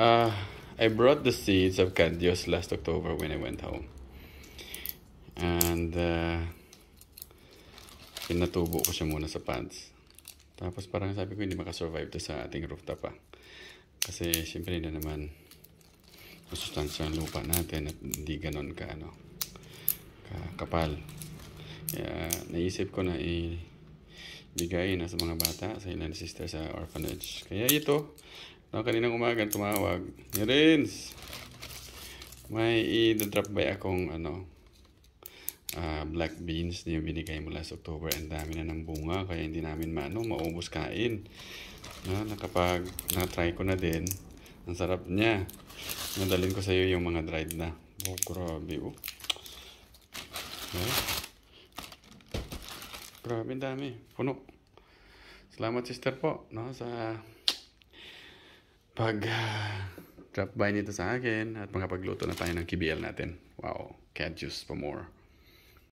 Uh, I brought the seeds of Candios last October when I went home. And uh, pinatubo ko siya muna sa pants. Tapos parang sabi ko hindi makasurvive to sa ating rooftop ah. Kasi siyempre na naman masustansya ang lupa natin at hindi ganon ka ano ka kapal. Kaya naisip ko na i bigay na sa mga bata sa ilan sister sa orphanage. Kaya ito No, kaninang umaga tumawag. Yarins! May i-drop by akong ano, uh, black beans na yung binigay mo last October. Ang dami na ng bunga kaya hindi namin maano, maubos kain. No, nakapag na-try ko na din. Ang sarap niya. Nadalin ko sa iyo yung mga dried na. Oh, grabe. Oh. Yeah. Grabe, dami. Puno. Salamat sister po no, sa makapag uh, ah, drop by nito sa akin at makapagluto na tayo ng KBL natin. Wow, can't juice for more.